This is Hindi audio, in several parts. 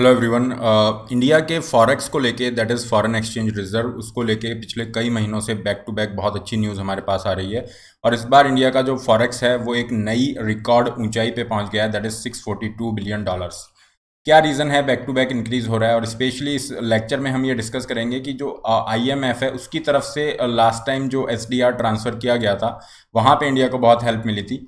हेलो एवरीवन इंडिया के फॉरेक्स को लेके that is foreign exchange reserve उसको लेके पिछले कई महीनों से बैक टू बैक बहुत अच्छी न्यूज़ हमारे पास आ रही है और इस बार इंडिया का जो फॉरेक्स है वो एक नई रिकॉर्ड ऊंचाई पे पहुंच गया है दैट इज़ 642 बिलियन डॉलर्स क्या रीज़न है बैक टू बैक इंक्रीज हो रहा है और स्पेशली इस लेक्चर में हम ये डिस्कस करेंगे कि जो आई एम एफ है उसकी तरफ से लास्ट uh, टाइम जो एस डी आर ट्रांसफ़र किया गया था वहाँ पर इंडिया को बहुत हेल्प मिली थी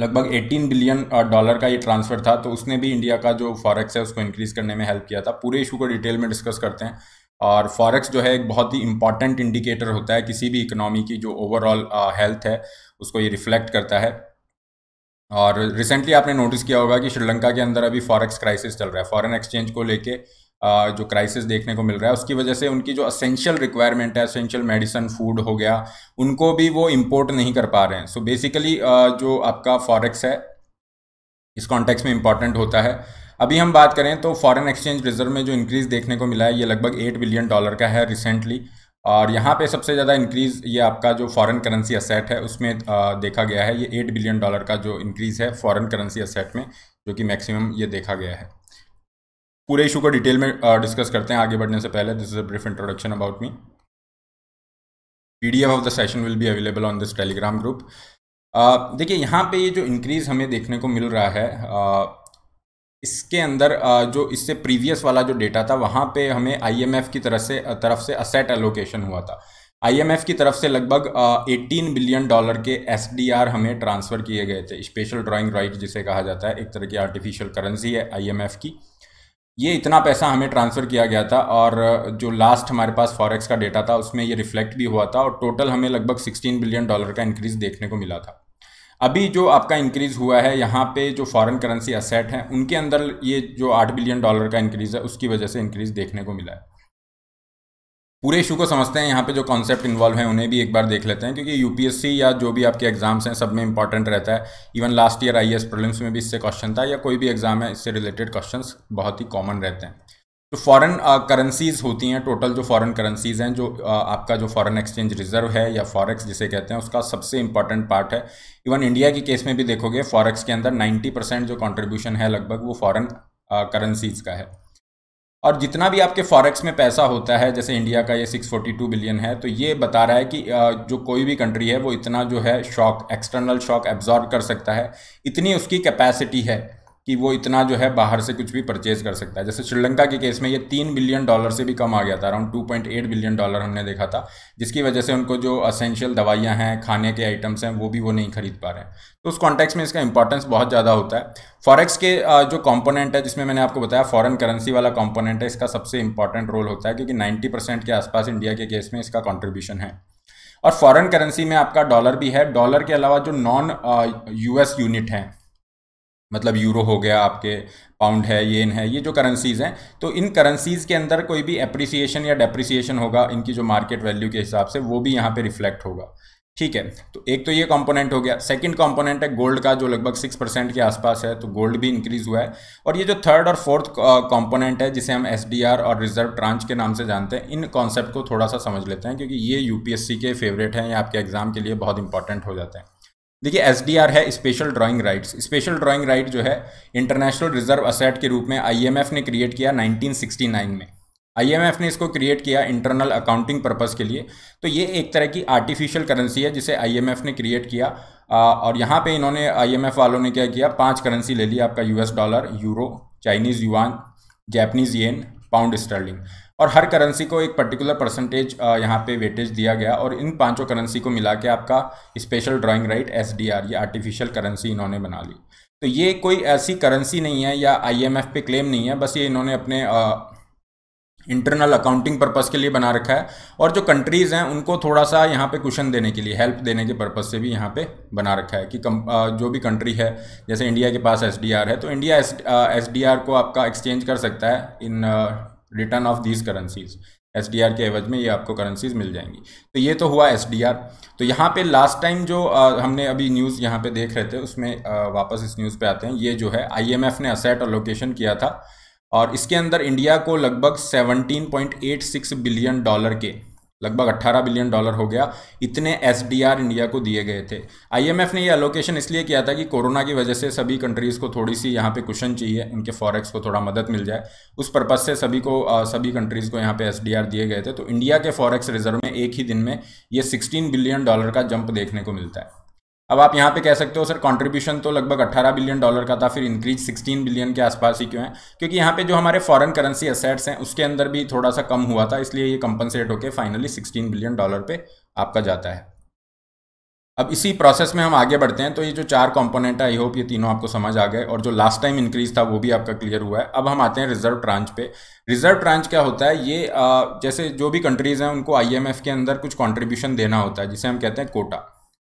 लगभग 18 बिलियन डॉलर का ये ट्रांसफ़र था तो उसने भी इंडिया का जो फॉरेक्स है उसको इंक्रीज़ करने में हेल्प किया था पूरे इशू को डिटेल में डिस्कस करते हैं और फॉरेक्स जो है एक बहुत ही इंपॉर्टेंट इंडिकेटर होता है किसी भी इकोनॉमी की जो ओवरऑल हेल्थ है उसको ये रिफ्लेक्ट करता है और रिसेंटली आपने नोटिस किया होगा कि श्रीलंका के अंदर अभी फॉरेक्स क्राइसिस चल रहा है फॉरेन एक्सचेंज को लेकर जो क्राइसिस देखने को मिल रहा है उसकी वजह से उनकी जो असेंशियल रिक्वायरमेंट है असेंशियल मेडिसन फूड हो गया उनको भी वो इम्पोर्ट नहीं कर पा रहे हैं सो so बेसिकली जो आपका फॉरेक्स है इस कॉन्टेक्स में इंपॉर्टेंट होता है अभी हम बात करें तो फॉरेन एक्सचेंज रिजर्व में जो इंक्रीज़ देखने को मिला है ये लगभग एट बिलियन डॉलर का है रिसेंटली और यहाँ पे सबसे ज़्यादा इंक्रीज़ ये आपका जो फॉरेन करेंसी असेट है उसमें देखा गया है ये एट बिलियन डॉलर का जो इंक्रीज़ है फॉरेन करेंसी असेट में जो कि मैक्सिमम ये देखा गया है पूरे इशू को डिटेल में डिस्कस uh, करते हैं आगे बढ़ने से पहले this is a brief introduction about me P of the session will be available on this Telegram group देखिए यहाँ पे ये जो इंक्रीज़ हमें देखने को मिल रहा है uh, इसके अंदर uh, जो इससे प्रीवियस वाला जो डेटा था वहाँ पे हमें आईएमएफ की तरफ से uh, तरफ से असेट एलोकेशन हुआ था आईएमएफ की तरफ से लगभग एटीन बिलियन डॉलर के एसडीआर हमें ट्रांसफ़र किए गए थे स्पेशल ड्राइंग राइट जिसे कहा जाता है एक तरह की आर्टिफिशियल करेंसी है आईएमएफ की ये इतना पैसा हमें ट्रांसफ़र किया गया था और जो लास्ट हमारे पास फॉरेक्स का डेटा था उसमें ये रिफ्लेक्ट भी हुआ था और टोटल हमें लगभग 16 बिलियन डॉलर का इंक्रीज़ देखने को मिला था अभी जो आपका इंक्रीज़ हुआ है यहाँ पे जो फॉरेन करेंसी असेट हैं उनके अंदर ये जो आठ बिलियन डॉलर का इंक्रीज़ है उसकी वजह से इंक्रीज़ देखने को मिला है पूरे इशू को समझते हैं यहाँ पे जो कॉन्सेप्ट इन्वॉल्व हैं उन्हें भी एक बार देख लेते हैं क्योंकि यूपीएससी या जो भी आपके एग्जाम्स हैं सब में इंपॉर्टेंट रहता है even last year I S में भी इससे क्वेश्चन था या कोई भी एग्जाम है इससे रिलेटेड क्वेश्चन बहुत ही कॉमन रहते हैं तो फॉरन करेंसीज़ होती हैं टोटल जो फॉरन करेंसीज़ हैं जो uh, आपका जो फॉरन एक्सचेंज रिजर्व है या फॉरेक्स जिसे कहते हैं उसका सबसे इंपॉर्टेंट पार्ट है इवन इंडिया के केस में भी देखोगे फॉरेक्स के अंदर नाइन्टी परसेंट जो कॉन्ट्रीब्यूशन है लगभग वो फॉरन करेंसीज़ का है और जितना भी आपके फॉरेक्स में पैसा होता है जैसे इंडिया का ये 642 बिलियन है तो ये बता रहा है कि जो कोई भी कंट्री है वो इतना जो है शॉक एक्सटर्नल शॉक एब्जॉर्ब कर सकता है इतनी उसकी कैपेसिटी है कि वो इतना जो है बाहर से कुछ भी परचेज कर सकता है जैसे श्रीलंका के केस में ये तीन बिलियन डॉलर से भी कम आ गया था around two point eight billion dollar हमने देखा था जिसकी वजह से उनको जो असेंशियल दवाइयाँ हैं खाने के आइटम्स हैं वो भी वो नहीं खरीद पा रहे हैं तो उस कॉन्टेक्स में इसका इंपॉर्टेंस बहुत ज़्यादा होता है फॉरेक्स के जो कॉम्पोनेंट है जिसमें मैंने आपको बताया फॉरन करेंसी वाला कॉम्पोनेंट है इसका सबसे इंपॉर्टेंट रोल होता है क्योंकि नाइन्टी के आसपास इंडिया के केस में इसका कॉन्ट्रीब्यूशन है और फॉरेन करेंसी में आपका डॉलर भी है डॉलर के अलावा जो नॉन यूएस यूनिट हैं मतलब यूरो हो गया आपके पाउंड है येन है ये जो करेंसीज़ हैं तो इन करेंसीज़ के अंदर कोई भी अप्रिसिएशन या डेप्रिसिएशन होगा इनकी जो मार्केट वैल्यू के हिसाब से वो भी यहाँ पे रिफ्लेक्ट होगा ठीक है तो एक तो ये कंपोनेंट हो गया सेकंड कंपोनेंट है गोल्ड का जो लगभग सिक्स परसेंट के आसपास है तो गोल्ड भी इंक्रीज हुआ है और ये जो थर्ड और फोर्थ कंपोनेंट है जिसे हम एस और रिजर्व ट्रांच के नाम से जानते हैं इन कॉन्सेप्ट को थोड़ा सा समझ लेते हैं क्योंकि ये यूपीएससी के फेवरेट हैं या आपके एग्जाम के लिए बहुत इंपॉर्टेंट हो जाते हैं देखिए एस है special drawing rights special drawing right जो है इंटरनेशनल रिजर्व असेट के रूप में आईएमएफ ने क्रिएट किया 1969 में आईएमएफ ने इसको क्रिएट किया इंटरनल अकाउंटिंग पर्पज़ के लिए तो ये एक तरह की आर्टिफिशियल करेंसी है जिसे आईएमएफ ने क्रिएट किया और यहाँ पे इन्होंने आईएमएफ वालों ने क्या किया पांच करेंसी ले ली आपका US dollar euro Chinese yuan Japanese yen pound sterling और हर करेंसी को एक पर्टिकुलर परसेंटेज uh, यहाँ पे वेटेज दिया गया और इन पांचों करेंसी को मिला के आपका special drawing right S D R ये आर्टिफिशियल करेंसी इन्होंने बना ली तो ये कोई ऐसी करेंसी नहीं है या आई एम एफ पे क्लेम नहीं है बस ये इन्होंने अपने इंटरनल अकाउंटिंग पर्पस के लिए बना रखा है और जो कंट्रीज़ हैं उनको थोड़ा सा यहाँ पे क्वेश्चन देने के लिए हेल्प देने के पर्पस से भी यहाँ पे बना रखा है कि कम, आ, uh, जो भी कंट्री है जैसे इंडिया के पास एसडीआर है तो इंडिया एसडीआर uh, को आपका एक्सचेंज कर सकता है in return of these currencies S के एवज में ये आपको करेंसीज मिल जाएंगी तो ये तो हुआ एस तो यहाँ पे लास्ट टाइम जो आ, हमने अभी न्यूज़ यहाँ पे देख रहे थे उसमें आ, वापस इस न्यूज़ पे आते हैं ये जो है आईएमएफ ने असेट अलोकेशन किया था और इसके अंदर इंडिया को लगभग 17.86 बिलियन डॉलर के लगभग 18 बिलियन डॉलर हो गया इतने एस इंडिया को दिए गए थे आईएमएफ ने ये एलोकेशन इसलिए किया था कि कोरोना की वजह से सभी कंट्रीज़ को थोड़ी सी यहाँ पे कुशन चाहिए उनके फॉरेक्स को थोड़ा मदद मिल जाए उस पर्पज़ से सभी को सभी कंट्रीज़ को यहाँ पे एस दिए गए थे तो इंडिया के फॉरेक्स रिजर्व में एक ही दिन में ये सिक्सटीन बिलियन डॉलर का जंप देखने को मिलता है अब आप यहाँ पे कह सकते हो सर कंट्रीब्यूशन तो लगभग 18 बिलियन डॉलर का था फिर इंक्रीज 16 बिलियन के आसपास ही क्यों है क्योंकि यहाँ पे जो हमारे फॉरेन करेंसी असेट्स हैं उसके अंदर भी थोड़ा सा कम हुआ था इसलिए ये कंपनसेट होकर फाइनली 16 बिलियन डॉलर पे आपका जाता है अब इसी प्रोसेस में हम आगे बढ़ते हैं तो ये जो चार कॉम्पोनेंट है आई होप ये तीनों आपको समझ आ गए और जो लास्ट टाइम इंक्रीज था वो भी आपका क्लियर हुआ है अब हम आते हैं रिजर्व ट्रांच पे रिजर्व ट्रांच क्या होता है ये जैसे जो भी कंट्रीज़ हैं उनको आई के अंदर कुछ कॉन्ट्रीब्यूशन देना होता है जिसे हम कहते हैं कोटा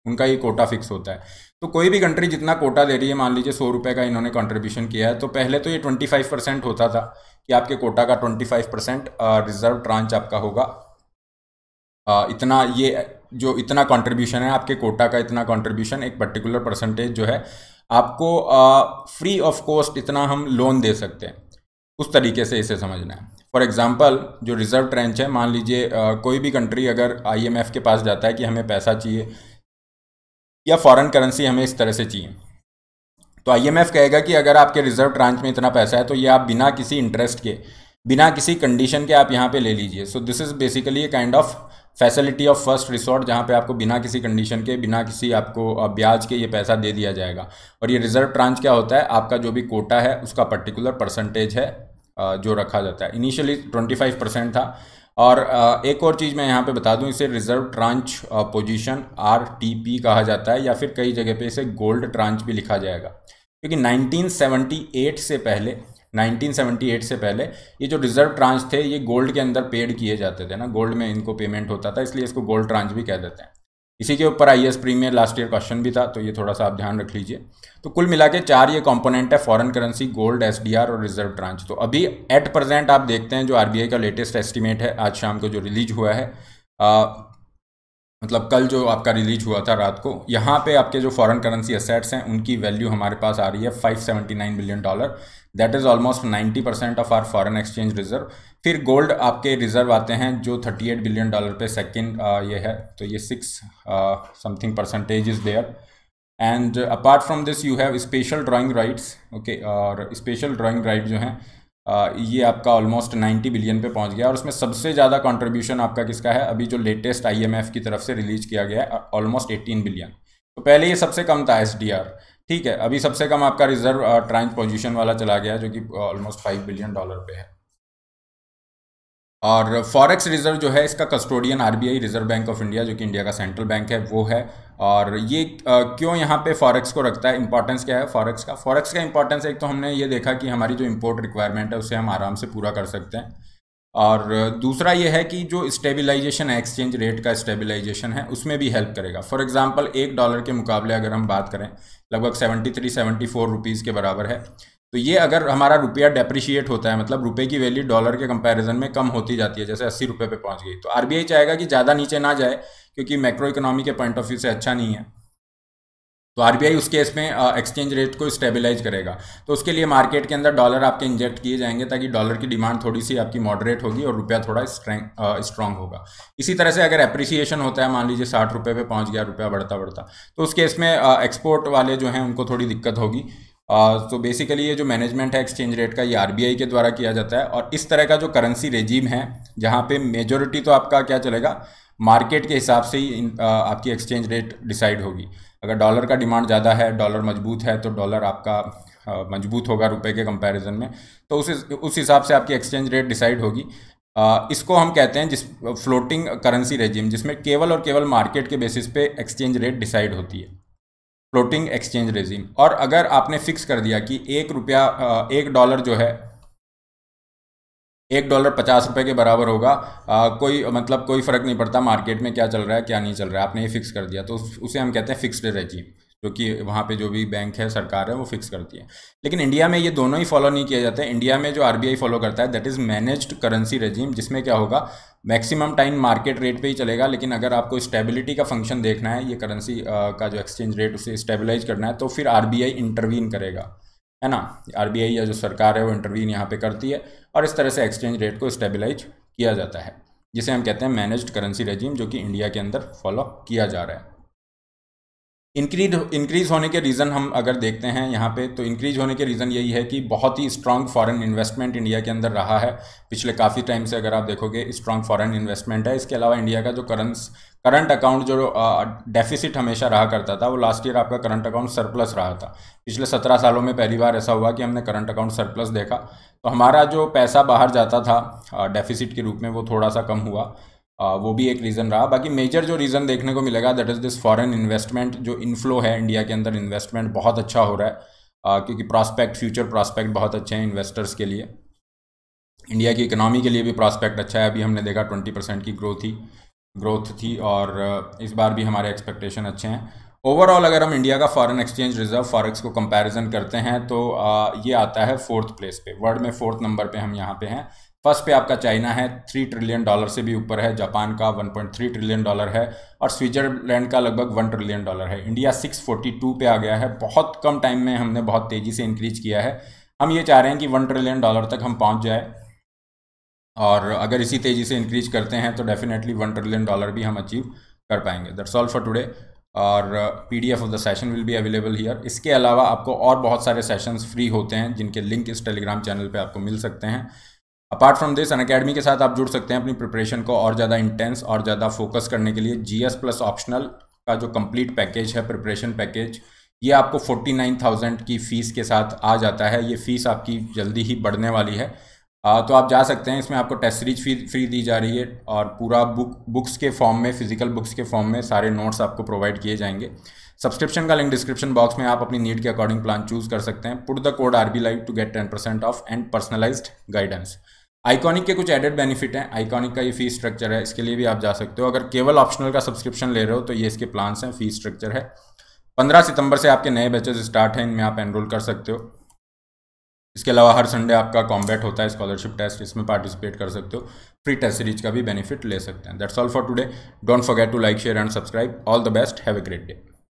उनका ही कोटा फिक्स होता है तो कोई भी कंट्री जितना कोटा दे रही है मान लीजिए सौ रुपये का इन्होंने कंट्रीब्यूशन किया है तो पहले तो ये ट्वेंटी फाइव परसेंट होता था कि आपके कोटा का twenty five percent reserve tranche आपका होगा आ, इतना ये जो इतना कंट्रीब्यूशन है आपके कोटा का इतना कंट्रीब्यूशन एक पर्टिकुलर परसेंटेज जो है आपको आ, फ्री ऑफ कॉस्ट इतना हम लोन दे सकते हैं उस तरीके से इसे समझना है फॉर एग्ज़ाम्पल जो रिजर्व ट्रेंच है मान लीजिए कोई भी कंट्री अगर आई के पास जाता है कि हमें पैसा चाहिए या फॉरेन करेंसी हमें इस तरह से चाहिए तो आईएमएफ कहेगा कि अगर आपके रिजर्व ट्रांच में इतना पैसा है तो ये आप बिना किसी इंटरेस्ट के बिना किसी कंडीशन के आप यहाँ पे ले लीजिए so this is basically a kind of facility of first resort जहाँ पे आपको बिना किसी कंडीशन के बिना किसी आपको ब्याज के ये पैसा दे दिया जाएगा और ये रिजर्व ट्रांच क्या होता है आपका जो भी कोटा है उसका पर्टिकुलर परसेंटेज है जो रखा जाता है इनिशियली 25 परसेंट था और एक और चीज़ मैं यहाँ पे बता दूँ इसे रिजर्व ट्रांच पोजीशन आर कहा जाता है या फिर कई जगह पे इसे गोल्ड ट्रांच भी लिखा जाएगा क्योंकि 1978 से पहले 1978 से पहले ये जो रिजर्व ट्रांच थे ये गोल्ड के अंदर पेड किए जाते थे ना गोल्ड में इनको पेमेंट होता था इसलिए इसको गोल्ड ट्रांच भी कह देते हैं इसी के ऊपर I premier last year question भी था तो ये थोड़ा सा आप ध्यान रख लीजिए तो कुल मिला के चार ये कंपोनेंट है फॉरेन करेंसी गोल्ड एस और रिजर्व ट्रांच तो अभी एट प्रेजेंट आप देखते हैं जो आई का लेटेस्ट एस्टिमेट है आज शाम को जो रिलीज हुआ है मतलब कल जो आपका रिलीज हुआ था रात को यहाँ पे आपके जो फॉरेन करेंसी असेट्स हैं उनकी वैल्यू हमारे पास आ रही है 579 billion dollar that is almost 90 percent of our foreign exchange reserve फिर गोल्ड आपके रिजर्व आते हैं जो 38 बिलियन डॉलर पे सेकंड ये है तो ये six something percentage is there and apart from this you have special drawing rights okay और स्पेशल ड्राइंग राइट जो हैं ये आपका ऑलमोस्ट 90 बिलियन पे पहुंच गया और उसमें सबसे ज़्यादा कंट्रीब्यूशन आपका किसका है अभी जो लेटेस्ट आईएमएफ की तरफ से रिलीज किया गया है ऑलमोस्ट 18 बिलियन तो पहले ये सबसे कम था एस ठीक है अभी सबसे कम आपका रिजर्व ट्रांस पोजिशन वाला चला गया जो कि ऑलमोस्ट फाइव बिलियन डॉलर पर है और फॉरेक्स रिजर्व जो है इसका custodian RBI reserve bank of India जो कि इंडिया का सेंट्रल बैंक है वो है और ये क्यों यहाँ पे फॉरेक्स को रखता है इंपॉर्टेंस क्या है फॉरेक्स का फॉरेक्स का इंपॉर्टेंस एक तो हमने ये देखा कि हमारी जो इम्पोर्ट रिक्वायरमेंट है उसे हम आराम से पूरा कर सकते हैं और दूसरा ये है कि जो स्टेबिलाइजेशन है एक्सचेंज रेट का स्टेबिलाइजेशन है उसमें भी हेल्प करेगा फॉर एग्जांपल एक डॉलर के मुकाबले अगर हम बात करें लगभग 73 74 रुपीज़ के बराबर है तो ये हम्म। अगर हमारा रुपया डेप्रिशिएट होता है मतलब रुपए की वैल्यू डॉलर के कंपैरिजन में कम होती जाती है जैसे अस्सी रुपये पर पहुंच गई तो आरबीआई चाहेगा कि ज़्यादा नीचे ना जाए क्योंकि मैक्रो इकोनॉमी के पॉइंट ऑफ व्यू से अच्छा नहीं है तो आरबीआई उस केस में एक्सचेंज रेट को स्टेबलाइज करेगा तो उसके लिए मार्केट के अंदर डॉलर आपके इंजेक्ट किए जाएंगे ताकि डॉलर की डिमांड थोड़ी सी आपकी मॉडरेट होगी और रुपया थोड़ा स्ट्रेंग स्ट्रांग होगा इसी तरह से अगर अप्रिसिएशन होता है मान लीजिए साठ रुपये पे पहुंच गया रुपया बढ़ता बढ़ता तो उस केस में एक्सपोर्ट वाले जो हैं उनको थोड़ी दिक्कत होगी तो बेसिकली ये जो मैनेजमेंट है एक्सचेंज रेट का ये आरबीआई के द्वारा किया जाता है और इस तरह का जो करेंसी रेजीम है जहाँ पे मेजोरिटी तो आपका क्या चलेगा मार्केट के हिसाब से ही आपकी एक्सचेंज रेट डिसाइड होगी अगर डॉलर का डिमांड ज़्यादा है डॉलर मजबूत है तो डॉलर आपका मजबूत होगा रुपए के कंपैरिजन में तो उस उस हिसाब से आपकी एक्सचेंज रेट डिसाइड होगी इसको हम कहते हैं जिस फ्लोटिंग करेंसी रेजिम जिसमें केवल और केवल मार्केट के बेसिस पे एक्सचेंज रेट डिसाइड होती है फ्लोटिंग एक्सचेंज रेजिम और अगर आपने फिक्स कर दिया कि एक रुपया एक डॉलर जो है एक डॉलर पचास रुपये के बराबर होगा आ, कोई मतलब कोई फ़र्क नहीं पड़ता मार्केट में क्या चल रहा है क्या नहीं चल रहा है आपने ये फिक्स कर दिया तो उसे हम कहते हैं फिक्स्ड रेजिम जो कि वहाँ पे जो भी बैंक है सरकार है वो फिक्स करती है लेकिन इंडिया में ये दोनों ही फॉलो नहीं किया जाता है इंडिया में जो आर फॉलो करता है that is managed currency regime जिसमें क्या होगा मैक्सिमम टाइम मार्केट रेट पे ही चलेगा लेकिन अगर आपको स्टेबिलिटी का फंक्शन देखना है ये करेंसी का जो एक्सचेंज रेट उसे स्टेबिलाइज करना है तो फिर आर इंटरवीन करेगा है ना आर या जो सरकार है वो इंटरवीन यहाँ पर करती है और इस तरह से एक्सचेंज रेट को स्टेबिलाइज किया जाता है जिसे हम कहते हैं मैनेज्ड करेंसी रजीम जो कि इंडिया के अंदर फॉलो किया जा रहा है इंक्रीज इंक्रीज होने के रीज़न हम अगर देखते हैं यहाँ पे तो इंक्रीज होने के रीज़न यही है कि बहुत ही स्ट्रांग फॉरेन इन्वेस्टमेंट इंडिया के अंदर रहा है पिछले काफ़ी टाइम से अगर आप देखोगे स्ट्रांग फॉरेन इन्वेस्टमेंट है इसके अलावा इंडिया का जो करंस करंट अकाउंट जो डेफिसिट हमेशा रहा करता था वो लास्ट ईयर आपका करंट अकाउंट सरप्लस रहा था पिछले सत्रह सालों में पहली बार ऐसा हुआ कि हमने करंट अकाउंट सरप्लस देखा तो हमारा जो पैसा बाहर जाता था डेफिसिट के रूप में वो थोड़ा सा कम हुआ वो भी एक रीज़न रहा बाकी मेजर जो रीज़न देखने को मिलेगा that is this foreign investment जो इनफ्लो है इंडिया के अंदर इन्वेस्टमेंट बहुत अच्छा हो रहा है क्योंकि प्रॉस्पेक्ट फ्यूचर प्रॉस्पेक्ट बहुत अच्छे हैं इन्वेस्टर्स के लिए इंडिया की इकोनॉमी के लिए भी प्रॉस्पेक्ट अच्छा है अभी हमने देखा ट्वेंटी परसेंट की ग्रोथ थी ग्रोथ थी और इस बार भी हमारे एक्सपेक्टेशन अच्छे हैं ओवरऑल अगर हम इंडिया का फॉरेन एक्सचेंज रिजर्व फॉरेक्स को कंपैरिजन करते हैं तो ये आता है फोर्थ प्लेस पे वर्ल्ड में फोर्थ नंबर पे हम यहाँ पे हैं फर्स्ट पे आपका चाइना है थ्री ट्रिलियन डॉलर से भी ऊपर है जापान का one point three trillion dollar है और स्विट्जरलैंड का लगभग वन ट्रिलियन डॉलर है इंडिया सिक्स फोर्टी टू पे आ गया है बहुत कम टाइम में हमने बहुत तेज़ी से इंक्रीज किया है हम ये चाह रहे हैं कि वन ट्रिलियन डॉलर तक हम पहुँच जाए और अगर इसी तेज़ी से इंक्रीज करते हैं तो डेफिनेटली वन ट्रिलियन डॉलर भी हम अचीव कर पाएंगे दैट्स ऑल फॉर टुडे और P D F of the session will be available here इसके अलावा आपको और बहुत सारे सेशंस फ्री होते हैं जिनके लिंक इस टेलीग्राम चैनल पे आपको मिल सकते हैं apart from this Unacademy के साथ आप जुड़ सकते हैं अपनी प्रिपरेशन को और ज़्यादा इंटेंस और ज़्यादा फोकस करने के लिए जी एस प्लस ऑप्शनल का जो कंप्लीट पैकेज है प्रिपरेशन पैकेज ये आपको फोर्टी नाइन थाउजेंड की फ़ीस के साथ आ जाता है ये फ़ीस आपकी जल्दी ही बढ़ने वाली है आ, तो आप जा सकते हैं इसमें आपको टेस्ट सीरीज फी फ्री दी जा रही है और पूरा बुक बुक्स के फॉर्म में फिजिकल बुक्स के फॉर्म में सारे नोट्स आपको प्रोवाइड किए जाएंगे सब्सक्रिप्शन का लिंक डिस्क्रिप्शन बॉक्स में आप अपनी नीड के अकॉर्डिंग प्लान चूज़ कर सकते हैं put the code R B live to get ten percent off and personalised guidance iconic के कुछ एडेड बेनिफिट हैं आइकॉनिक का ये फी स्ट्रक्चर है इसके लिए भी आप जा सकते हो अगर केवल ऑप्शनल का सब्सक्रिप्शन ले रहे हो तो ये इसके प्लान्स हैं फी स्ट्रक्चर है पंद्रह सितंबर से आपके नए बैचेज स्टार्ट हैं इनमें आप एनरोल कर सकते हो इसके अलावा हर संडे आपका कॉम्बैट होता है स्कॉलरशिप टेस्ट इसमें पार्टिसिपेट कर सकते हो फ्री टेस्ट सीरीज का भी बेनिफिट ले सकते हैं that's all for today don't forget to like share and subscribe all the best have a great day